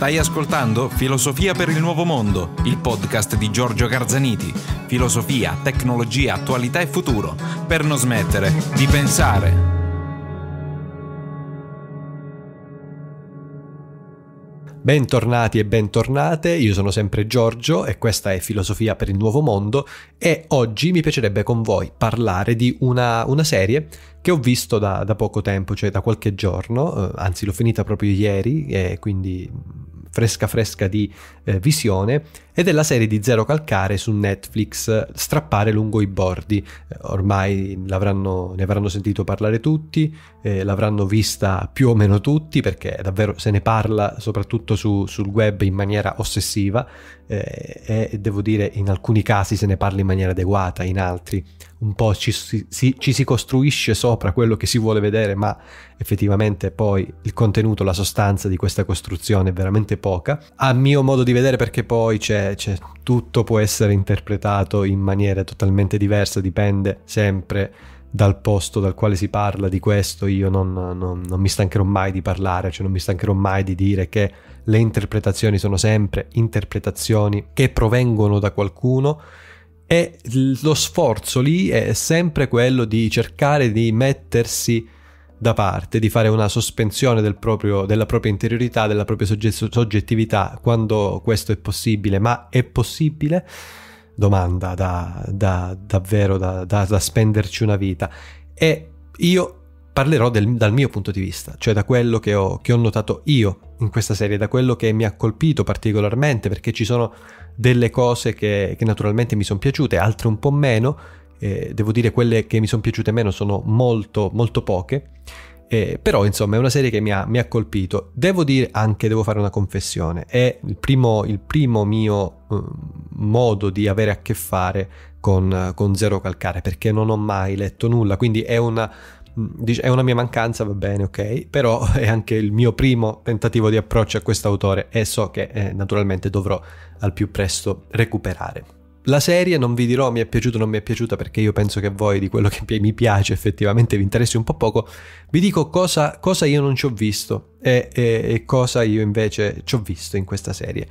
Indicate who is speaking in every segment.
Speaker 1: Stai ascoltando Filosofia per il Nuovo Mondo, il podcast di Giorgio Garzaniti. Filosofia, tecnologia, attualità e futuro, per non smettere di pensare. Bentornati e bentornate, io sono sempre Giorgio e questa è Filosofia per il Nuovo Mondo e oggi mi piacerebbe con voi parlare di una, una serie che ho visto da, da, poco tempo, cioè da qualche giorno, eh, anzi l'ho finita proprio ieri e quindi fresca fresca di eh, visione ed è la serie di Zero Calcare su Netflix Strappare lungo i bordi eh, ormai ne avranno sentito parlare tutti eh, l'avranno vista più o meno tutti perché davvero se ne parla soprattutto su, sul web in maniera ossessiva eh, e devo dire in alcuni casi se ne parla in maniera adeguata in altri un po' ci si, ci si costruisce sopra quello che si vuole vedere, ma effettivamente poi il contenuto, la sostanza di questa costruzione è veramente poca. A mio modo di vedere, perché poi c'è, c'è tutto può essere interpretato in maniera totalmente diversa, dipende sempre dal posto dal quale si parla di questo io non, non, non, mi stancherò mai di parlare, cioè non mi stancherò mai di dire che le interpretazioni sono sempre interpretazioni che provengono da qualcuno e lo sforzo lì è sempre quello di cercare di mettersi da parte, di fare una sospensione del proprio, della propria interiorità, della propria sogge- soggettività, quando questo è possibile. Ma è possibile? Domanda da, da davvero da, da, da spenderci una vita. E io parlerò del, dal mio punto di vista, cioè da quello che ho, che ho, notato io in questa serie, da quello che mi ha colpito particolarmente, perché ci sono delle cose che, che naturalmente mi sono piaciute, altre un po' meno, eh, devo dire quelle che mi sono piaciute meno sono molto, molto poche, eh, però insomma è una serie che mi ha, mi ha, colpito. Devo dire anche, devo fare una confessione, è il primo, il primo mio eh, modo di avere a che fare con, con Zero Calcare, perché non ho mai letto nulla, quindi è una Mm, è una mia mancanza, va bene, ok, però è anche il mio primo tentativo di approccio a quest'autore e so che eh, naturalmente dovrò al più presto recuperare. La serie non vi dirò mi è piaciuta o non mi è piaciuta perché io penso che a voi di quello che mi piace effettivamente vi interessi un po' poco. Vi dico cosa, cosa io non ci ho visto e, e, e cosa io invece ci ho visto in questa serie.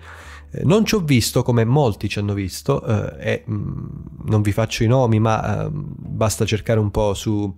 Speaker 1: Eh, non ci ho visto come molti ci hanno visto, eh, e mh, mm, non vi faccio i nomi, ma eh, basta cercare un po' su,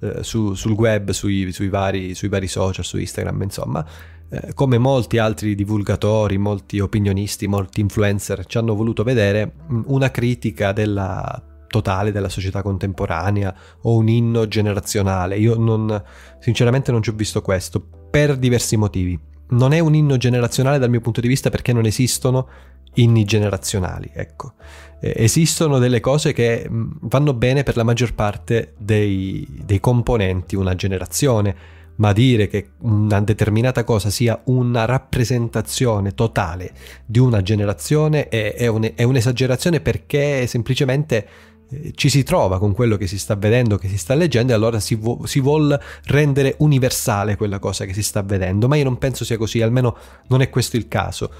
Speaker 1: eh, su, sul web, sui, sui, vari, sui, vari, social, su Instagram, insomma, eh, come molti altri divulgatori, molti opinionisti, molti influencer ci hanno voluto vedere mm, una critica della totale della società contemporanea o un inno generazionale. Io non, sinceramente non ci ho visto questo per diversi motivi. Non è un inno generazionale dal mio punto di vista perché non esistono inni generazionali, ecco. esistono delle cose che mm, vanno bene per la maggior parte dei, dei componenti una generazione, ma dire che una determinata cosa sia una rappresentazione totale di una generazione è, è, un, è un'esagerazione perché semplicemente eh, ci si trova con quello che si sta vedendo, che si sta leggendo e allora si, vo- si vuole rendere universale quella cosa che si sta vedendo, ma io non penso sia così, almeno non è questo il caso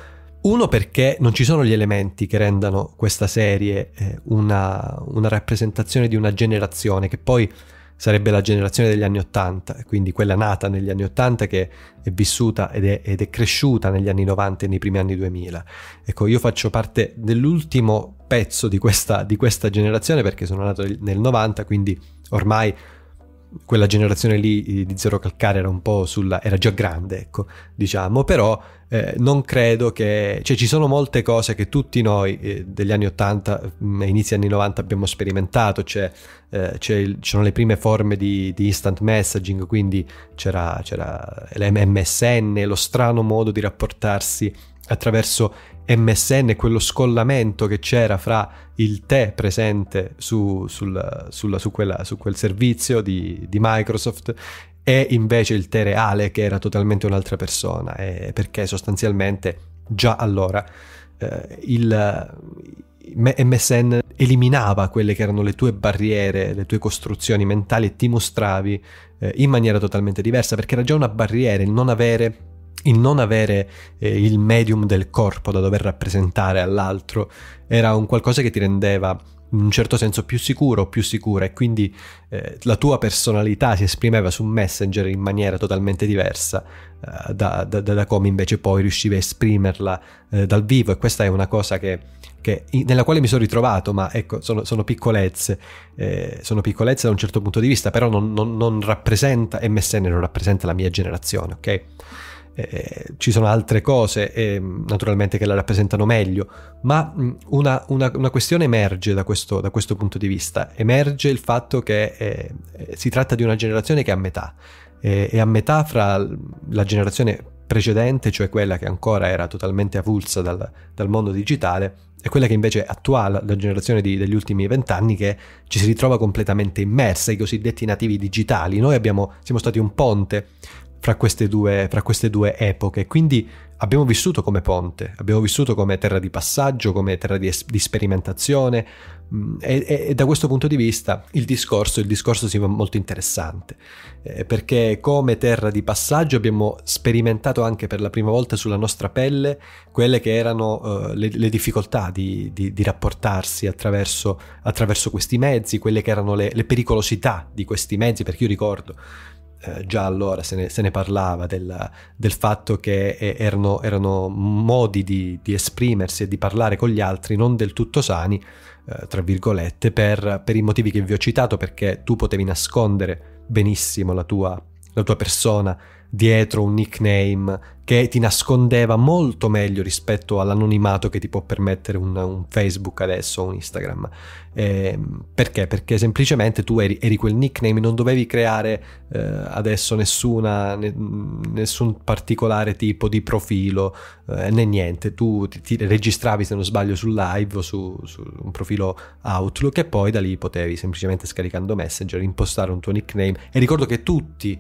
Speaker 1: uno perché non ci sono gli elementi che rendano questa serie eh, una, una, rappresentazione di una generazione che poi sarebbe la generazione degli anni Ottanta, quindi quella nata negli anni Ottanta che è vissuta ed è, ed è, cresciuta negli anni 90 e nei primi anni 2000. Ecco, io faccio parte dell'ultimo pezzo di questa, di questa generazione perché sono nato nel 90, quindi ormai quella generazione lì di Zero Calcare era un po' sulla... era già grande, ecco, diciamo, però eh, non credo che... cioè ci sono molte cose che tutti noi eh, degli anni 80 mh, mm, inizi anni 90 abbiamo sperimentato, c'è, eh, c'è il, c'erano le prime forme di, di instant messaging, quindi c'era, c'era l'MSN, lo strano modo di rapportarsi attraverso MSN, quello scollamento che c'era fra il te presente su, sul, sulla, su, quella, su, quel servizio di, di, Microsoft e invece il te reale che era totalmente un'altra persona, eh, perché sostanzialmente già allora eh, il, eh, MSN eliminava quelle che erano le tue barriere, le tue costruzioni mentali e ti mostravi eh, in maniera totalmente diversa, perché era già una barriera il non avere il non avere eh, il medium del corpo da dover rappresentare all'altro era un qualcosa che ti rendeva in un certo senso più sicuro, o più sicura e quindi eh, la tua personalità si esprimeva su Messenger in maniera totalmente diversa eh, da, da, da, come invece poi riuscivi a esprimerla eh, dal vivo e questa è una cosa che, che, nella quale mi sono ritrovato, ma ecco sono, sono piccolezze, eh, sono piccolezze da un certo punto di vista, però non, non, non rappresenta, MSN non rappresenta la mia generazione, ok? eh, ci sono altre cose eh, naturalmente che la rappresentano meglio, ma una, una, una questione emerge da questo, da questo, punto di vista, emerge il fatto che eh, eh si tratta di una generazione che è a metà, è a metà fra la generazione precedente, cioè quella che ancora era totalmente avulsa dal, dal mondo digitale, è quella che invece attuale, la generazione di, degli ultimi vent'anni, che ci si ritrova completamente immersa, i cosiddetti nativi digitali. Noi abbiamo, siamo stati un ponte fra queste, due, fra queste due epoche. Quindi abbiamo vissuto come ponte, abbiamo vissuto come terra di passaggio, come terra di, es- di sperimentazione mm, e, e, e, da questo punto di vista il discorso, il discorso si fa molto interessante eh, perché come terra di passaggio abbiamo sperimentato anche per la prima volta sulla nostra pelle quelle che erano eh, le, le, difficoltà di, di, di rapportarsi attraverso, attraverso, questi mezzi, quelle che erano le, le pericolosità di questi mezzi, perché io ricordo eh, già allora se ne, se ne parlava del, del, fatto che eh, erano, erano modi di, di, esprimersi e di parlare con gli altri non del tutto sani, eh, tra virgolette, per, per, i motivi che vi ho citato, perché tu potevi nascondere benissimo la tua, la tua persona dietro un nickname che ti nascondeva molto meglio rispetto all'anonimato che ti può permettere un, un Facebook adesso o un Instagram. Eh, perché? Perché semplicemente tu eri, eri, quel nickname, non dovevi creare eh, adesso nessuna, ne, nessun particolare tipo di profilo eh, né niente. Tu ti, ti, registravi, se non sbaglio, su live o su, su un profilo Outlook e poi da lì potevi semplicemente scaricando Messenger impostare un tuo nickname. E ricordo che tutti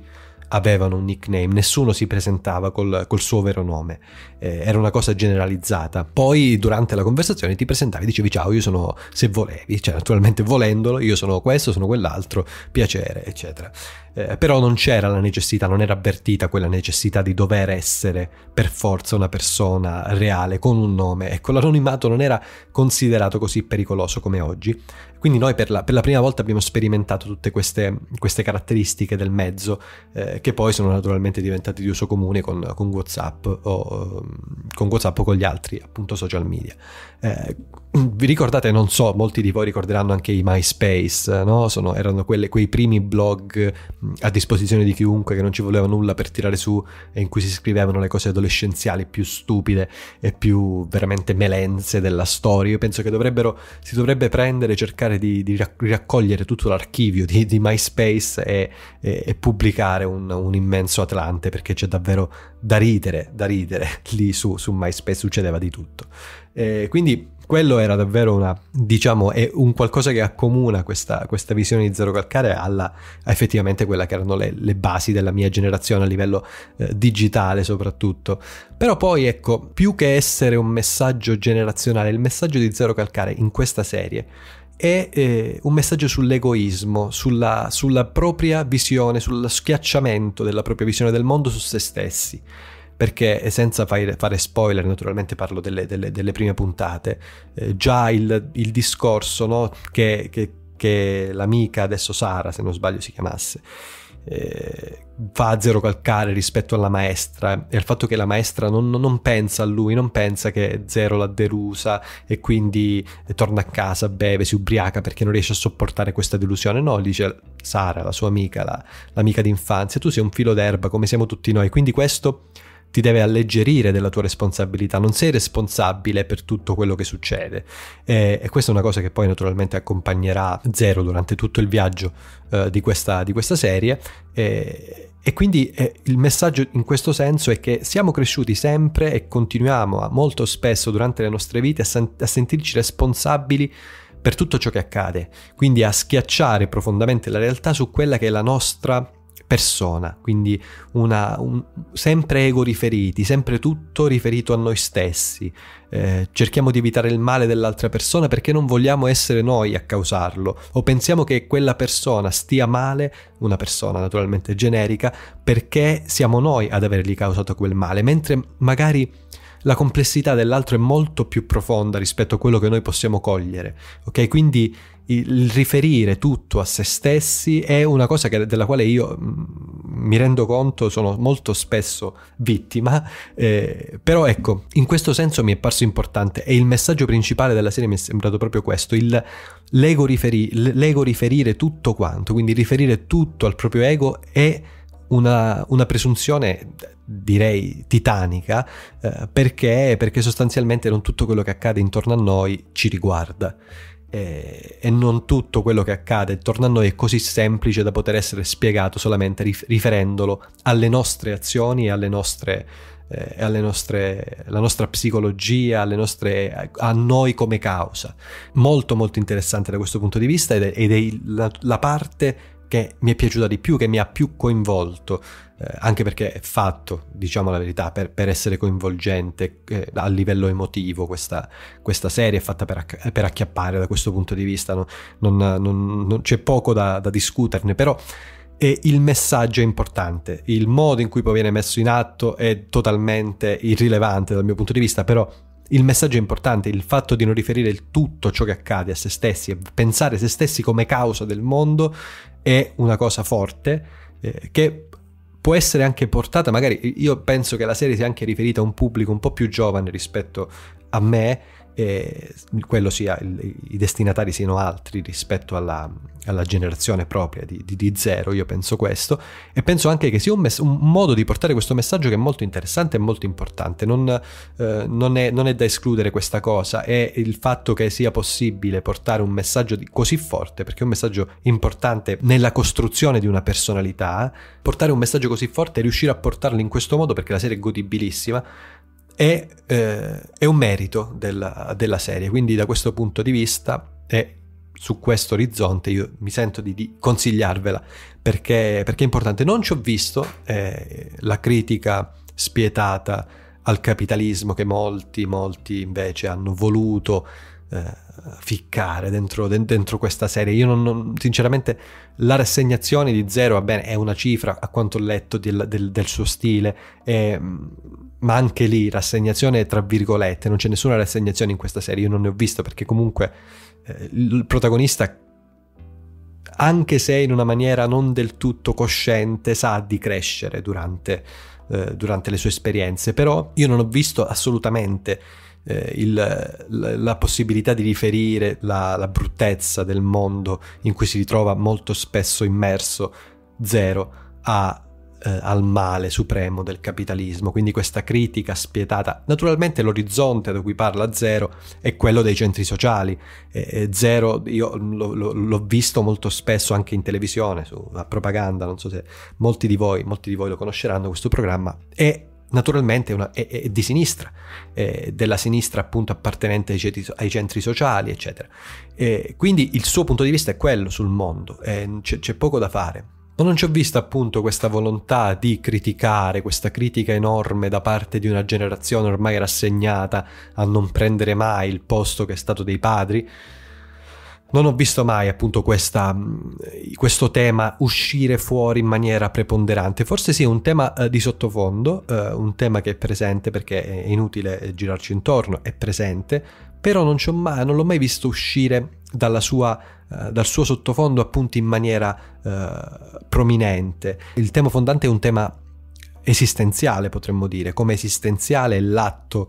Speaker 1: avevano un nickname, nessuno si presentava col, col suo vero nome, eh, era una cosa generalizzata. Poi durante la conversazione ti presentavi, dicevi ciao, io sono, se volevi, cioè naturalmente volendolo, io sono questo, sono quell'altro, piacere, eccetera. Eh, però non c'era la necessità, non era avvertita quella necessità di dover essere per forza una persona reale con un nome. Ecco, l'anonimato non era considerato così pericoloso come oggi. Quindi noi per la, per la prima volta abbiamo sperimentato tutte queste, queste caratteristiche del mezzo. Eh, che poi sono naturalmente diventati di uso comune con, con WhatsApp o ehm, con, WhatsApp o con gli altri appunto social media. Eh, vi ricordate, non so, molti di voi ricorderanno anche i MySpace, no? sono, erano quelle, quei primi blog a disposizione di chiunque che non ci voleva nulla per tirare su e in cui si scrivevano le cose adolescenziali più stupide e più veramente melenze della storia. Io penso che dovrebbero, si dovrebbe prendere e cercare di, di raccogliere tutto l'archivio di, di MySpace e, e, e pubblicare un, un, immenso Atlante perché c'è davvero da ridere, da ridere, lì su, su MySpace succedeva di tutto. Eh, quindi quello era davvero una, diciamo, è un qualcosa che accomuna questa, questa visione di Zero Calcare alla effettivamente quella che erano le, le basi della mia generazione a livello eh, digitale soprattutto. Però poi ecco, più che essere un messaggio generazionale, il messaggio di Zero Calcare in questa serie è eh, un messaggio sull'egoismo, sulla, sulla, propria visione, sul schiacciamento della propria visione del mondo su se stessi. Perché eh, senza fare, fare spoiler, naturalmente parlo delle, delle, delle prime puntate, eh, già il, il discorso no, che, che, che l'amica adesso Sara, se non sbaglio si chiamasse, eh, va a zero calcare rispetto alla maestra e al fatto che la maestra non, non, pensa a lui, non pensa che Zero l'ha delusa e quindi eh, torna a casa, beve, si ubriaca perché non riesce a sopportare questa delusione. No, dice Sara, la sua amica, la, l'amica d'infanzia, tu sei un filo d'erba come siamo tutti noi, quindi questo ti deve alleggerire della tua responsabilità, non sei responsabile per tutto quello che succede. E, e questa è una cosa che poi naturalmente accompagnerà Zero durante tutto il viaggio eh, di, questa, di, questa, serie. E, e quindi eh, il messaggio in questo senso è che siamo cresciuti sempre e continuiamo a, molto spesso durante le nostre vite a, sen- a sentirci responsabili per tutto ciò che accade, quindi a schiacciare profondamente la realtà su quella che è la nostra persona, quindi una, un, sempre ego riferiti, sempre tutto riferito a noi stessi. Eh, cerchiamo di evitare il male dell'altra persona perché non vogliamo essere noi a causarlo o pensiamo che quella persona stia male, una persona naturalmente generica, perché siamo noi ad avergli causato quel male, mentre magari la complessità dell'altro è molto più profonda rispetto a quello che noi possiamo cogliere, ok? Quindi il riferire tutto a se stessi è una cosa che, della quale io mm, mi rendo conto sono molto spesso vittima, eh, però ecco, in questo senso mi è parso importante e il messaggio principale della serie mi è sembrato proprio questo, il l'ego, riferi, l'ego riferire tutto quanto, quindi riferire tutto al proprio ego è una, una presunzione direi titanica eh, perché, perché sostanzialmente non tutto quello che accade intorno a noi ci riguarda e, eh, e, non tutto quello che accade intorno a noi è così semplice da poter essere spiegato solamente riferendolo alle nostre azioni e alle nostre, eh, alle nostre la nostra psicologia, nostre, eh, a noi come causa. Molto molto interessante da questo punto di vista ed è, ed è la, la parte che mi è piaciuta di più, che mi ha più coinvolto, eh, anche perché è fatto, diciamo la verità, per, per essere coinvolgente eh, a livello emotivo questa, questa serie, è fatta per, per, acchiappare da questo punto di vista, no, non, non, non, c'è poco da, da discuterne, però e il messaggio è importante, il modo in cui poi viene messo in atto è totalmente irrilevante dal mio punto di vista, però il messaggio è importante, il fatto di non riferire il tutto ciò che accade a se stessi e pensare se stessi come causa del mondo è una cosa forte eh, che può essere anche portata, magari io penso che la serie sia anche riferita a un pubblico un po' più giovane rispetto a me eh, quello sia, il, i destinatari siano altri rispetto alla, alla generazione propria di, di, di, Zero, io penso questo, e penso anche che sia un, mes- un, modo di portare questo messaggio che è molto interessante e molto importante, non, eh, non, è, non, è, da escludere questa cosa, è il fatto che sia possibile portare un messaggio di- così forte, perché è un messaggio importante nella costruzione di una personalità, portare un messaggio così forte e riuscire a portarlo in questo modo perché la serie è godibilissima, è, eh, è un merito della, della, serie, quindi da questo punto di vista e su questo orizzonte io mi sento di, di consigliarvela perché, perché, è importante. Non ci ho visto eh, la critica spietata al capitalismo che molti, molti invece hanno voluto eh, ficcare dentro, dentro, questa serie. Io non, non, sinceramente la rassegnazione di zero, va bene, è una cifra a quanto ho letto del, del, del suo stile, è, mm, ma anche lì rassegnazione tra virgolette, non c'è nessuna rassegnazione in questa serie, io non ne ho visto perché comunque eh, il protagonista anche se in una maniera non del tutto cosciente, sa di crescere durante, eh, durante le sue esperienze. Però io non ho visto assolutamente eh, il, la, la, possibilità di riferire la, la bruttezza del mondo in cui si ritrova molto spesso immerso, zero, a eh, al male supremo del capitalismo, quindi questa critica spietata. Naturalmente l'orizzonte da cui parla Zero è quello dei centri sociali. E Zero, io l'ho visto molto spesso anche in televisione, sulla propaganda, non so se molti di voi, molti di voi lo conosceranno questo programma, è naturalmente una, è, è, di sinistra, eh, della sinistra appunto appartenente ai, centri, ai centri sociali, eccetera. E quindi il suo punto di vista è quello sul mondo, eh, c'è, c'è, poco da fare. Ma non ci ho visto appunto questa volontà di criticare, questa critica enorme da parte di una generazione ormai rassegnata a non prendere mai il posto che è stato dei padri, non ho visto mai appunto questa, mm, questo tema uscire fuori in maniera preponderante, forse sì è un tema eh, di sottofondo, eh, un tema che è presente perché è inutile eh, girarci intorno, è presente, però non, mai, non l'ho mai visto uscire sua, eh, dal suo sottofondo appunto in maniera eh, prominente. Il tema fondante è un tema esistenziale potremmo dire, come esistenziale è l'atto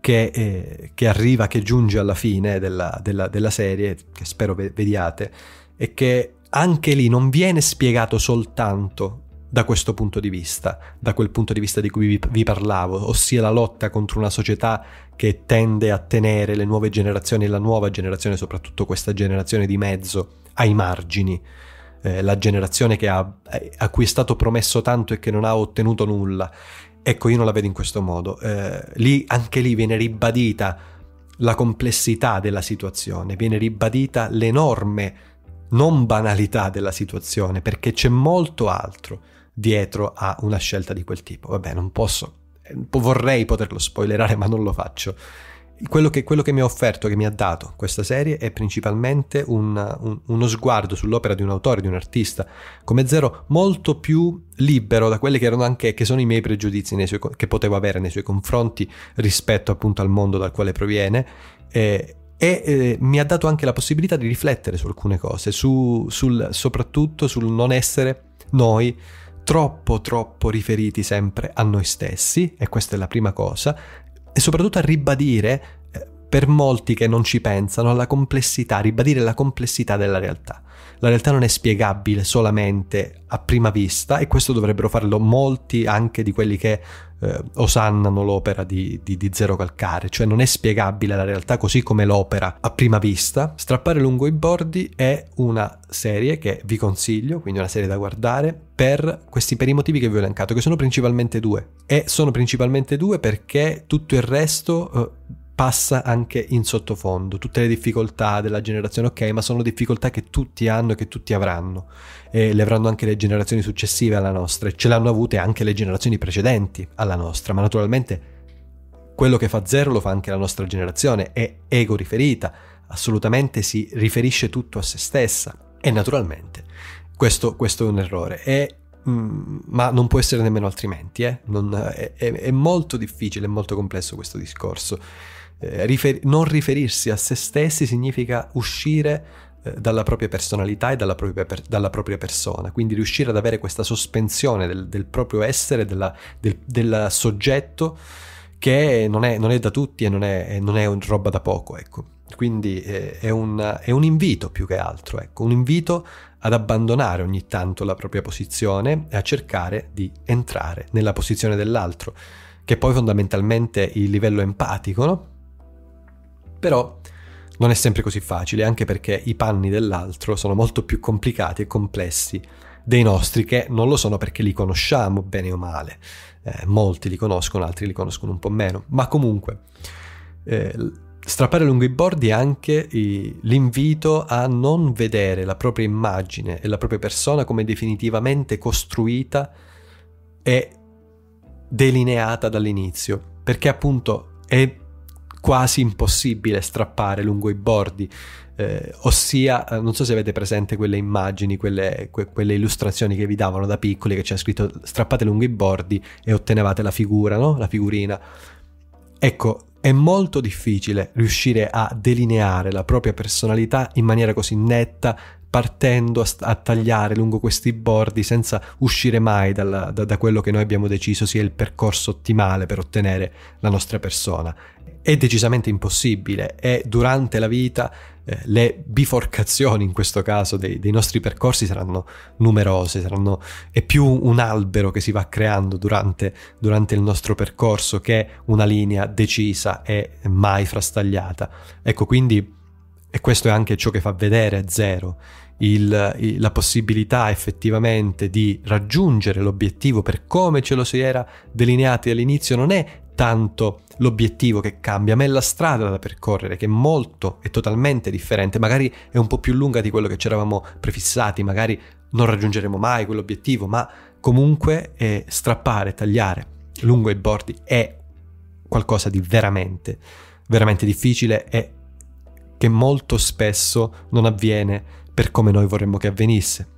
Speaker 1: che, eh, che, arriva, che giunge alla fine della, della, della serie, che spero vediate, e che anche lì non viene spiegato soltanto da questo punto di vista, da quel punto di vista di cui vi, vi, parlavo, ossia la lotta contro una società che tende a tenere le nuove generazioni e la nuova generazione, soprattutto questa generazione di mezzo, ai margini. Eh, la generazione ha, eh, a cui è stato promesso tanto e che non ha ottenuto nulla Ecco, io non la vedo in questo modo. Eh, lì, anche lì viene ribadita la complessità della situazione, viene ribadita l'enorme non banalità della situazione, perché c'è molto altro dietro a una scelta di quel tipo. Vabbè, non posso, eh, vorrei poterlo spoilerare, ma non lo faccio quello che, quello che, mi ha offerto, che mi ha dato questa serie è principalmente un, un, uno sguardo sull'opera di un autore, di un artista, come zero molto più libero da quelli che erano anche, che sono i miei pregiudizi suoi, che potevo avere nei suoi confronti rispetto appunto al mondo dal quale proviene. Eh, e eh, mi ha dato anche la possibilità di riflettere su alcune cose, su, sul, soprattutto sul non essere noi troppo troppo riferiti sempre a noi stessi, e questa è la prima cosa, e soprattutto a ribadire, eh, per molti che non ci pensano, alla complessità, ribadire la complessità della realtà. La realtà non è spiegabile solamente a prima vista e questo dovrebbero farlo molti anche di quelli che eh, osannano l'opera di, di, di, Zero Calcare, cioè non è spiegabile la realtà così come l'opera a prima vista. Strappare lungo i bordi è una serie che vi consiglio, quindi una serie da guardare, per, questi, per i motivi che vi ho elencato, che sono principalmente due. E sono principalmente due perché tutto il resto... Eh, passa anche in sottofondo, tutte le difficoltà della generazione, ok, ma sono difficoltà che tutti hanno e che tutti avranno e le avranno anche le generazioni successive alla nostra e ce l'hanno avute anche le generazioni precedenti alla nostra, ma naturalmente quello che fa zero lo fa anche la nostra generazione, è ego riferita, assolutamente si riferisce tutto a se stessa e naturalmente questo, questo è un errore. E mm, ma non può essere nemmeno altrimenti. Eh? Non, è, è, è, molto difficile, è molto complesso questo discorso. Eh, rifer- non riferirsi a se stessi significa uscire eh, dalla propria personalità e dalla propria, per- dalla propria, persona, quindi riuscire ad avere questa sospensione del, del proprio essere, della, del, del, soggetto che non è, non è, da tutti e non è, non è roba da poco, ecco. Quindi eh, è un, è, un, invito più che altro, ecco, un invito ad abbandonare ogni tanto la propria posizione e a cercare di entrare nella posizione dell'altro, che poi fondamentalmente il livello empatico, no? Però non è sempre così facile, anche perché i panni dell'altro sono molto più complicati e complessi dei nostri, che non lo sono perché li conosciamo bene o male. Eh, molti li conoscono, altri li conoscono un po' meno. Ma comunque, eh, strappare lungo i bordi è anche i, l'invito a non vedere la propria immagine e la propria persona come definitivamente costruita e delineata dall'inizio, perché appunto è quasi impossibile strappare lungo i bordi. Eh, ossia, eh, non so se avete presente quelle immagini, quelle, que, quelle, illustrazioni che vi davano da piccoli, che c'è scritto strappate lungo i bordi e ottenevate la figura, no? La figurina. Ecco, è molto difficile riuscire a delineare la propria personalità in maniera così netta, partendo a, a tagliare lungo questi bordi senza uscire mai dalla, da, da quello che noi abbiamo deciso sia il percorso ottimale per ottenere la nostra persona è decisamente impossibile e durante la vita eh, le biforcazioni in questo caso dei, dei, nostri percorsi saranno numerose, saranno, è più un albero che si va creando durante, durante il nostro percorso che una linea decisa e mai frastagliata. Ecco quindi, e questo è anche ciò che fa vedere Zero, il, la possibilità effettivamente di raggiungere l'obiettivo per come ce lo si era delineati all'inizio non è tanto l'obiettivo che cambia, ma è la strada da percorrere che è molto e totalmente differente, magari è un po' più lunga di quello che ci eravamo prefissati, magari non raggiungeremo mai quell'obiettivo, ma comunque eh, strappare, tagliare lungo i bordi è qualcosa di veramente, veramente difficile e che molto spesso non avviene per come noi vorremmo che avvenisse.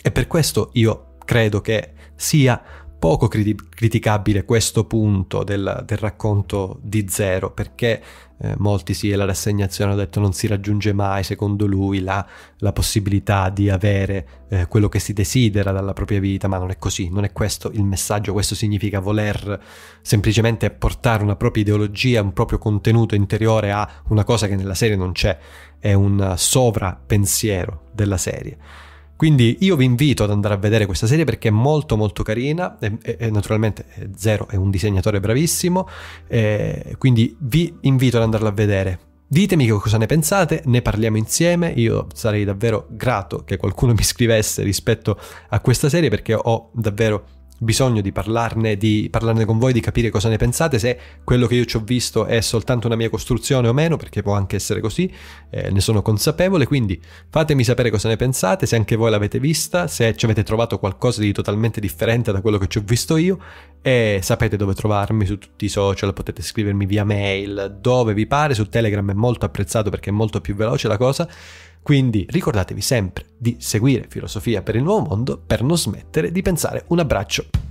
Speaker 1: E per questo io credo che sia poco crit- criticabile questo punto del, del, racconto di Zero, perché eh, molti sì, e la rassegnazione hanno detto non si raggiunge mai, secondo lui, la, la possibilità di avere eh, quello che si desidera dalla propria vita, ma non è così, non è questo il messaggio, questo significa voler semplicemente portare una propria ideologia, un proprio contenuto interiore a una cosa che nella serie non c'è, è un sovrapensiero della serie. Quindi io vi invito ad andare a vedere questa serie perché è molto molto carina e, e naturalmente Zero è un disegnatore bravissimo, eh, quindi vi invito ad andarla a vedere. Ditemi che cosa ne pensate, ne parliamo insieme, io sarei davvero grato che qualcuno mi scrivesse rispetto a questa serie perché ho davvero bisogno di parlarne, di parlarne con voi, di capire cosa ne pensate, se quello che io ci ho visto è soltanto una mia costruzione o meno, perché può anche essere così, eh, ne sono consapevole, quindi fatemi sapere cosa ne pensate, se anche voi l'avete vista, se ci avete trovato qualcosa di totalmente differente da quello che ci ho visto io e sapete dove trovarmi su tutti i social, potete scrivermi via mail, dove vi pare, su Telegram è molto apprezzato perché è molto più veloce la cosa. Quindi ricordatevi sempre di seguire Filosofia per il Nuovo Mondo per non smettere di pensare. Un abbraccio.